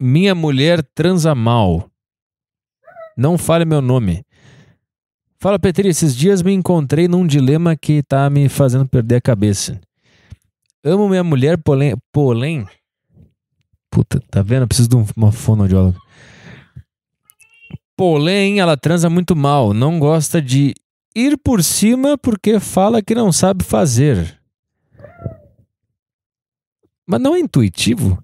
Minha mulher transa mal. Não fale meu nome. Fala, Petri, esses dias me encontrei num dilema que está me fazendo perder a cabeça. Amo minha mulher, porém. puta, tá vendo? Eu preciso de uma fonoaudióloga. Porém, ela transa muito mal. Não gosta de ir por cima porque fala que não sabe fazer. Mas não é intuitivo?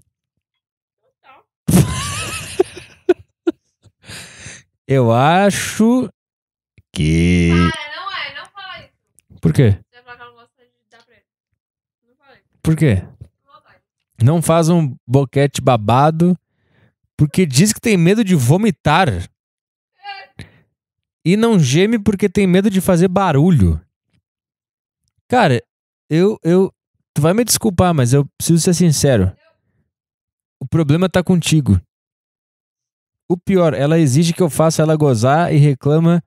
Eu acho que. Cara, não é, não fala isso. Por quê? Por quê? Não Não faz um boquete babado porque diz que tem medo de vomitar. É. E não geme porque tem medo de fazer barulho. Cara, eu, eu. Tu vai me desculpar, mas eu preciso ser sincero. O problema tá contigo. O pior, ela exige que eu faça ela gozar e reclama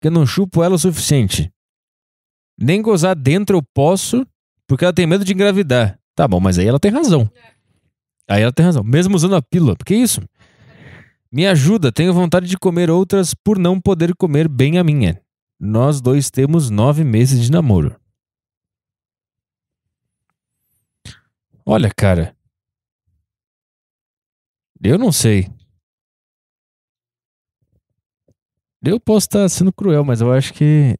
que eu não chupo ela o suficiente. Nem gozar dentro eu posso, porque ela tem medo de engravidar. Tá bom, mas aí ela tem razão. Aí ela tem razão. Mesmo usando a pílula, porque é isso. Me ajuda, tenho vontade de comer outras por não poder comer bem a minha. Nós dois temos nove meses de namoro. Olha, cara. Eu não sei. Eu posso estar sendo cruel, mas eu acho que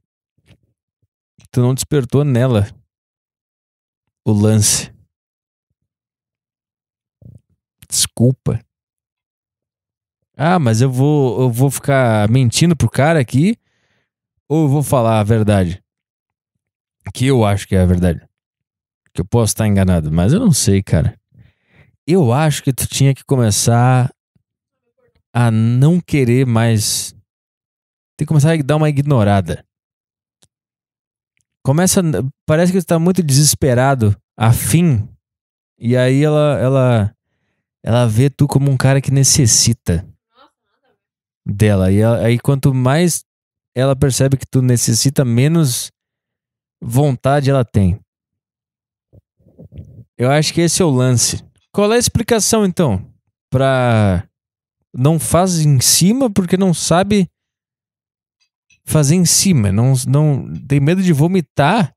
tu não despertou nela o lance. Desculpa. Ah, mas eu vou, eu vou ficar mentindo pro cara aqui ou eu vou falar a verdade? Que eu acho que é a verdade. Que eu posso estar enganado, mas eu não sei, cara. Eu acho que tu tinha que começar a não querer mais tem que começar a dar uma ignorada. Começa. Parece que você tá muito desesperado, afim. E aí ela, ela, ela vê tu como um cara que necessita dela. E ela, aí quanto mais ela percebe que tu necessita, menos vontade ela tem. Eu acho que esse é o lance. Qual é a explicação então? Pra não faz em cima porque não sabe fazer em cima. Não, não tem medo de vomitar.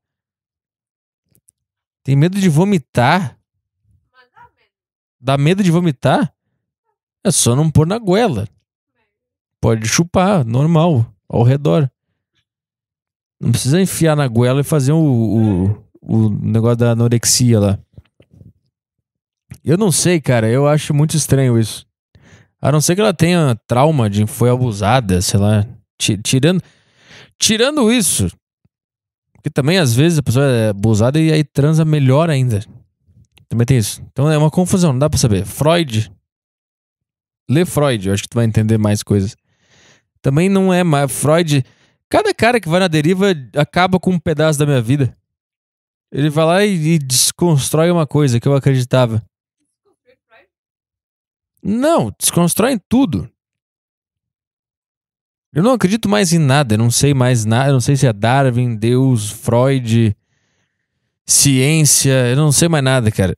Tem medo de vomitar. Dá medo de vomitar? É só não pôr na goela. Pode chupar, normal, ao redor. Não precisa enfiar na goela e fazer o, o, o negócio da anorexia lá. Eu não sei, cara. Eu acho muito estranho isso. A não ser que ela tenha trauma de foi abusada, sei lá. Tirando. Tirando isso, que também às vezes a pessoa é abusada e aí transa melhor ainda. Também tem isso. Então é uma confusão, não dá pra saber. Freud. Lê Freud, eu acho que tu vai entender mais coisas. Também não é mais. Freud. Cada cara que vai na deriva acaba com um pedaço da minha vida. Ele vai lá e, e desconstrói uma coisa que eu acreditava. Não, desconstrói tudo. Eu não acredito mais em nada, eu não sei mais nada, eu não sei se é Darwin, Deus, Freud, ciência, eu não sei mais nada, cara.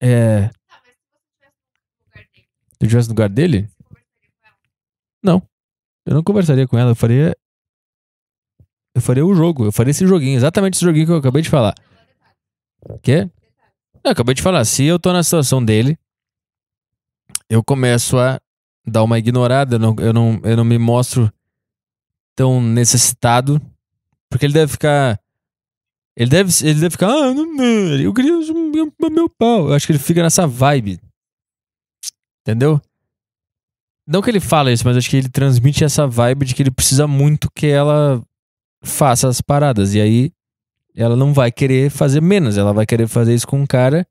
É. Se eu estivesse no lugar dele? Não. Eu não conversaria com ela, eu faria. Eu faria o jogo, eu faria esse joguinho, exatamente esse joguinho que eu acabei de falar. É Quê? É eu acabei de falar, se eu tô na situação dele, eu começo a dar uma ignorada, eu não, eu não, eu não me mostro tão necessitado, porque ele deve ficar. Ele deve, ele deve ficar. Ah, não, eu queria meu, meu pau. Eu acho que ele fica nessa vibe. Entendeu? Não que ele fala isso, mas acho que ele transmite essa vibe de que ele precisa muito que ela faça as paradas. E aí ela não vai querer fazer menos, ela vai querer fazer isso com um cara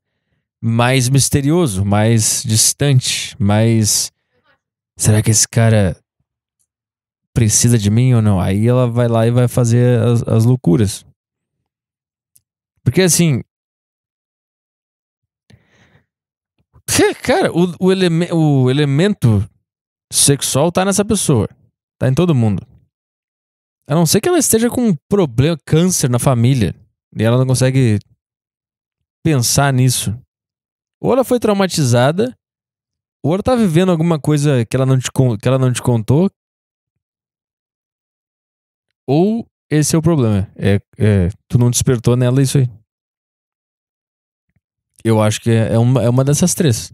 mais misterioso, mais distante, mais. Será que esse cara precisa de mim ou não. Aí ela vai lá e vai fazer as, as loucuras. Porque assim. Cara, o, o, eleme o elemento sexual tá nessa pessoa. Tá em todo mundo. A não ser que ela esteja com um problema, câncer na família. E ela não consegue pensar nisso. Ou ela foi traumatizada, ou ela tá vivendo alguma coisa que ela não te, que ela não te contou, ou esse é o problema. É, é, tu não despertou nela isso aí. Eu acho que é, é, uma, é uma dessas três.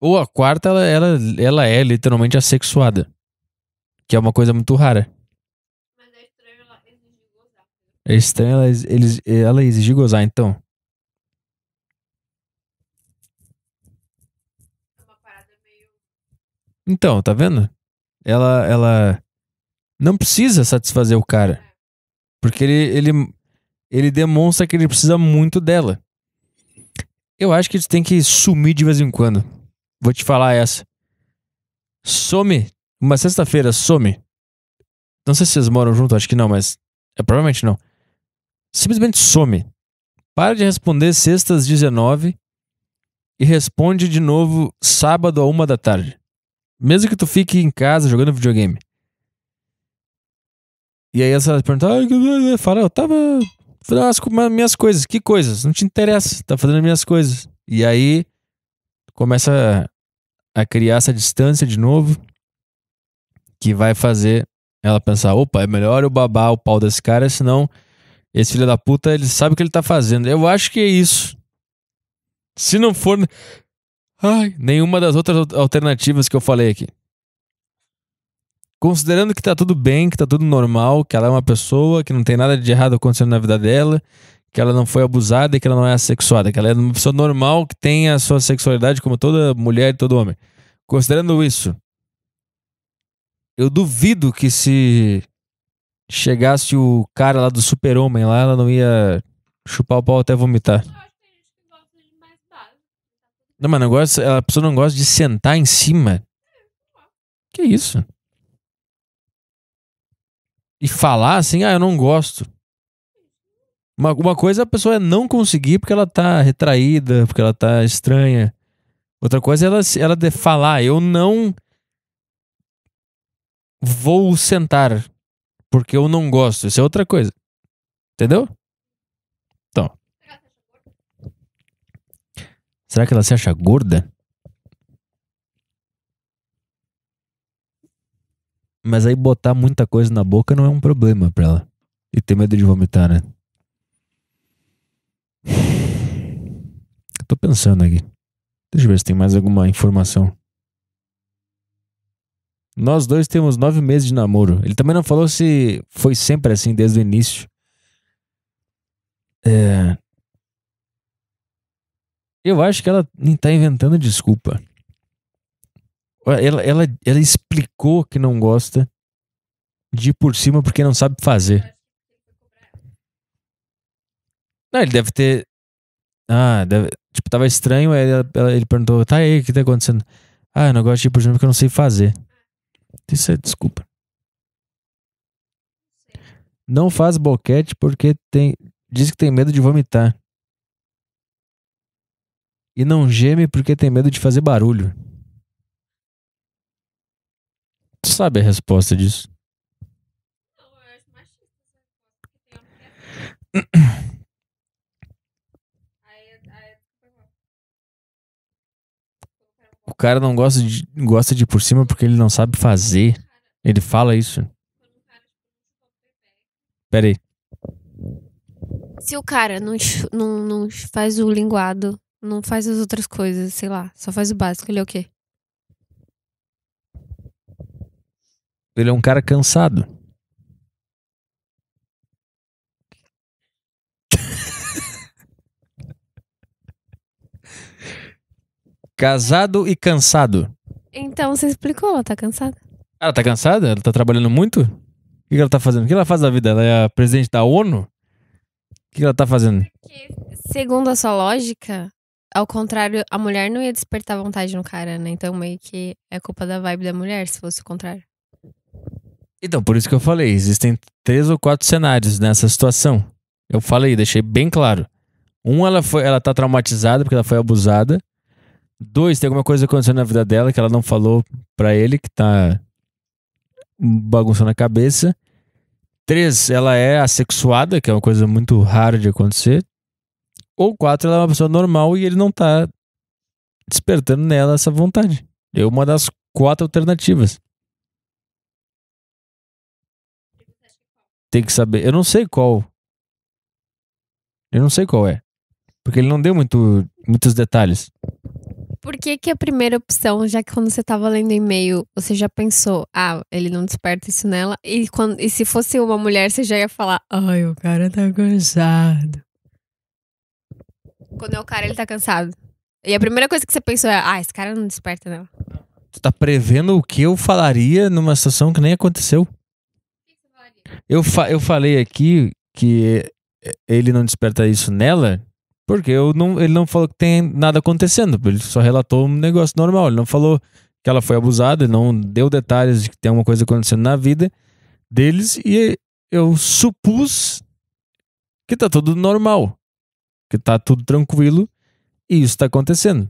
Ou a quarta, ela, ela, ela é literalmente assexuada. Que é uma coisa muito rara. Mas é estranho ela exigir gozar. É estranho ela, eles, ela exigir gozar, então. É uma parada meio. Então, tá vendo? Ela, ela não precisa satisfazer o cara. Porque ele, ele, ele demonstra que ele precisa muito dela. Eu acho que tu tem que sumir de vez em quando. Vou te falar essa. Some. Uma sexta-feira, some. Não sei se vocês moram junto, acho que não, mas. É, provavelmente não. Simplesmente some. Para de responder sextas 19 e responde de novo sábado a uma da tarde. Mesmo que tu fique em casa jogando videogame. E aí ela pergunta, ah, fala, eu tava fazendo as minhas coisas. Que coisas? Não te interessa, tá fazendo as minhas coisas. E aí começa a criar essa distância de novo que vai fazer ela pensar, opa, é melhor eu babar o pau desse cara, senão esse filho da puta, ele sabe o que ele tá fazendo. Eu acho que é isso. Se não for ai, nenhuma das outras alternativas que eu falei aqui. Considerando que tá tudo bem, que tá tudo normal, que ela é uma pessoa, que não tem nada de errado acontecendo na vida dela, que ela não foi abusada e que ela não é assexuada, que ela é uma pessoa normal que tem a sua sexualidade como toda mulher e todo homem. Considerando isso, eu duvido que se chegasse o cara lá do super-homem lá, ela não ia chupar o pau até vomitar. Não, mas não gosta, a pessoa não gosta de sentar em cima. É, que isso? e falar assim, ah, eu não gosto. Uma, uma coisa é a pessoa é não conseguir porque ela tá retraída, porque ela tá estranha. Outra coisa é ela, ela de falar, eu não vou sentar porque eu não gosto. Isso é outra coisa. Entendeu? Então. Será que ela se acha gorda? Mas aí botar muita coisa na boca não é um problema pra ela. E ter medo de vomitar, né? tô pensando aqui. Deixa eu ver se tem mais alguma informação. Nós dois temos nove meses de namoro. Ele também não falou se foi sempre assim desde o início. É... Eu acho que ela nem tá inventando desculpa. Ela, ela, ela explicou que não gosta de ir por cima porque não sabe fazer. Não, ele deve ter. Ah, deve... tipo, tava estranho. Ela, ela, ele perguntou: tá aí, o que tá acontecendo? Ah, eu não gosto de ir por cima porque eu não sei fazer. Isso é desculpa. Não faz boquete porque tem, diz que tem medo de vomitar. E não geme porque tem medo de fazer barulho. sabe a resposta disso. O cara não gosta de, gosta de por cima porque ele não sabe fazer. Ele fala isso. Pera aí. Se o cara não, não, não faz o linguado, não faz as outras coisas, sei lá, só faz o básico, ele é o quê? Ele é um cara cansado. Casado e cansado. Então você explicou, ela tá cansada. Ela tá cansada? Ela tá trabalhando muito? O que ela tá fazendo? O que ela faz da vida? Ela é a presidente da ONU? O que ela tá fazendo? Porque, segundo a sua lógica, ao contrário, a mulher não ia despertar vontade no cara, né? Então meio que é culpa da vibe da mulher, se fosse o contrário. Então, por isso que eu falei, existem três ou quatro cenários nessa situação. Eu falei, deixei bem claro. Um, ela foi, ela tá traumatizada porque ela foi abusada. Dois, tem alguma coisa acontecendo na vida dela que ela não falou para ele, que tá bagunçando a cabeça. Três, ela é assexuada, que é uma coisa muito rara de acontecer. Ou quatro, ela é uma pessoa normal e ele não tá despertando nela essa vontade. É uma das quatro alternativas. tem que saber. Eu não sei qual. Eu não sei qual é. Porque ele não deu muito, muitos detalhes. Por que, que a primeira opção, já que quando você estava lendo e-mail, você já pensou, ah, ele não desperta isso nela? E, quando, e se fosse uma mulher, você já ia falar, ai, o cara tá cansado. Quando é o cara, ele tá cansado. E a primeira coisa que você pensou é, ah, esse cara não desperta nela. Tu tá prevendo o que eu falaria numa situação que nem aconteceu? Eu, fa eu falei aqui que ele não desperta isso nela, porque eu não, ele não falou que tem nada acontecendo. Ele só relatou um negócio normal. Ele não falou que ela foi abusada, ele não deu detalhes de que tem alguma coisa acontecendo na vida deles. E eu supus que tá tudo normal, que tá tudo tranquilo e isso tá acontecendo.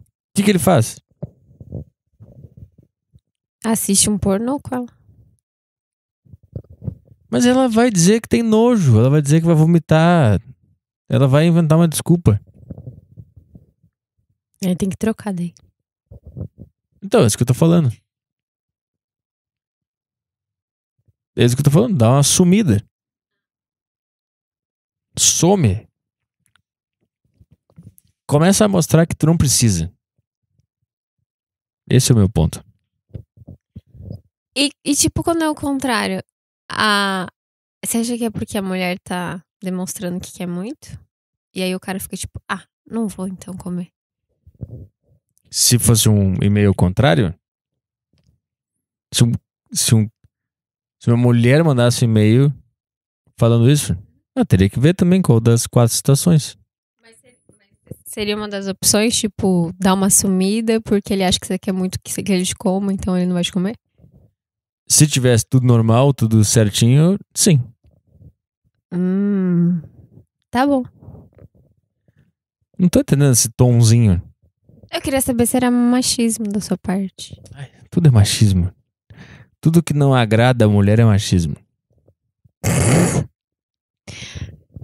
O que, que ele faz? Assiste um pornô com ela. Mas ela vai dizer que tem nojo, ela vai dizer que vai vomitar, ela vai inventar uma desculpa. Aí tem que trocar daí. Então, é isso que eu tô falando. É isso que eu tô falando, dá uma sumida. Some. Começa a mostrar que tu não precisa. Esse é o meu ponto. E, e, tipo, quando é o contrário, a... você acha que é porque a mulher tá demonstrando que quer muito? E aí o cara fica tipo, ah, não vou então comer. Se fosse um e-mail contrário? Se, um, se, um, se uma mulher mandasse um e-mail falando isso, eu teria que ver também qual das quatro situações. Mas seria, uma das opções, tipo, dar uma sumida porque ele acha que você quer muito que, que ele te coma, então ele não vai te comer? Se tivesse tudo normal, tudo certinho, sim. Hum, tá bom. Não tô entendendo esse tomzinho. Eu queria saber se era machismo da sua parte. Ai, tudo é machismo. Tudo que não agrada a mulher é machismo.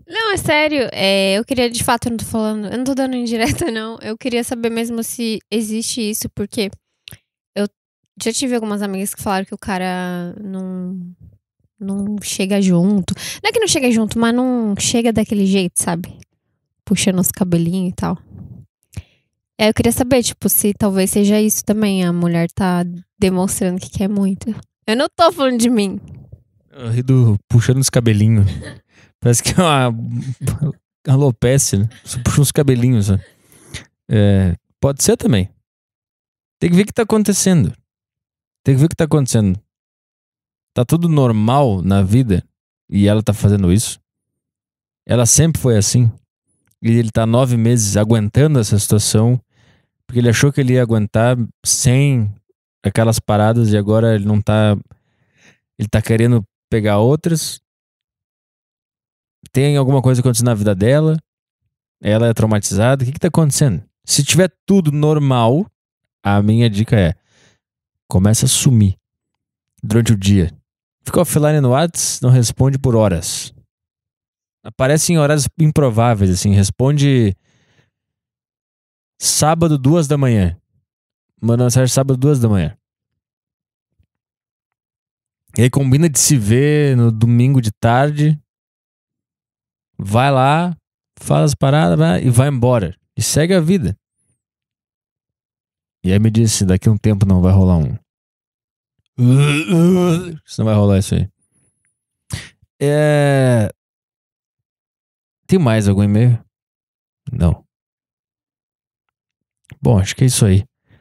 Não, é sério. É, eu queria, de fato, eu não tô falando. Eu não tô dando indireta, não. Eu queria saber mesmo se existe isso, porque já tive algumas amigas que falaram que o cara não. Não chega junto. Não é que não chega junto, mas não chega daquele jeito, sabe? Puxando os cabelinhos e tal. É, eu queria saber, tipo, se talvez seja isso também. A mulher tá demonstrando que quer muito. Eu não tô falando de mim. Eu ri do puxando os cabelinhos. Parece que é uma alopecia, né? Só puxa uns cabelinhos. Né? É, pode ser também. Tem que ver o que tá acontecendo. Tem que ver o que tá acontecendo. Tá tudo normal na vida e ela tá fazendo isso. Ela sempre foi assim. E ele tá nove meses aguentando essa situação, porque ele achou que ele ia aguentar sem aquelas paradas e agora ele não tá. Ele tá querendo pegar outras. Tem alguma coisa acontecendo na vida dela? Ela é traumatizada? O que, que tá acontecendo? Se tiver tudo normal, a minha dica é: começa a sumir durante o dia. Fica offline no Whats, não responde por horas. Aparece em horas improváveis, assim, responde sábado, duas da manhã. Manda mensagem sábado, duas da manhã. E aí combina de se ver no domingo de tarde. Vai lá, fala as paradas e vai embora. E segue a vida. E aí me disse: daqui a um tempo não vai rolar um. Isso não vai rolar isso aí. É... Tem mais algum e-mail? Não. Bom, acho que é isso aí.